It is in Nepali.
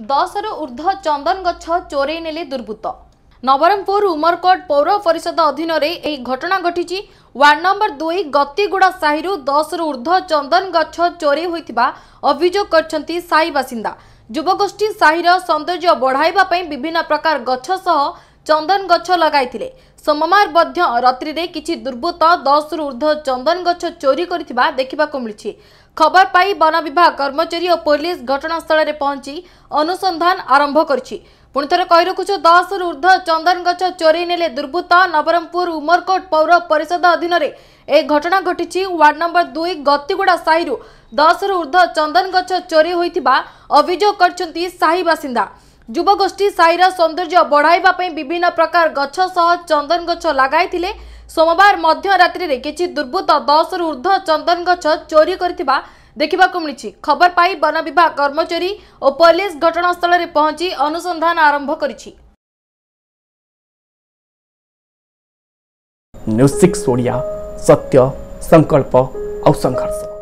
ଦଶରୁ ଉର୍ଦ୍ଧ୍ୱ ଚନ୍ଦନ ଗଛ ଚୋରେଇ ନେଲେ ଦୁର୍ବୃତ୍ତ ନବରଙ୍ଗପୁର ଉମରକୋଟ ପୌର ପରିଷଦ ଅଧୀନରେ ଏହି ଘଟଣା ଘଟିଛି ୱାର୍ଡ ନମ୍ବର ଦୁଇ ଗତିଗୁଡ଼ା ସାହିରୁ ଦଶରୁ ଉର୍ଦ୍ଧ୍ୱ ଚନ୍ଦନ ଗଛ ଚୋରେଇ ହୋଇଥିବା ଅଭିଯୋଗ କରିଛନ୍ତି ସାହି ବାସିନ୍ଦା ଯୁବଗୋଷ୍ଠୀ ସାହିର ସୌନ୍ଦର୍ଯ୍ୟ ବଢ଼ାଇବା ପାଇଁ ବିଭିନ୍ନ ପ୍ରକାର ଗଛ ସହ ଚନ୍ଦନ ଗଛ ଲଗାଇଥିଲେ सोमवार मध्य रात्रिरे कि दुर्बत्त दस रु उव चंदन गच्छ चोरी करथिबा को मिलछि खबर पा वन विभाग कर्मचारी पुलिस घटना स्थल रे पोलिस घटनास्थल पहचि अनुसन्धान आरम्भ गरिन्छ पहिरक दस चंदन गच्छ चोरी नेले दुर्बु नवरमपुर उमरकोट पौर परिषद अधीन रे ए घटना घटि वार्ड नम्बर 2 गतिगुडा साहिरु दस रुर्ध्व चंदन गच्छ चोरी अभियोग गरिन्छ साही बासिन्दा युवगोष्ठी साईर सौंदर्य बढ़ावाप विभिन्न प्रकार गछ सह चंदन गछ लगे सोमवार मध्यरात्रि किसी दुर्बृत दस रु ऊर्ध चंदन गछ चोरी कर देखा मिली खबर पाई वन विभाग कर्मचारी और पुलिस घटनास्थल में पहुंच अनुसंधान आरंभ कर न्यूज सिक्स ओडिया सत्य संकल्प आ संघर्ष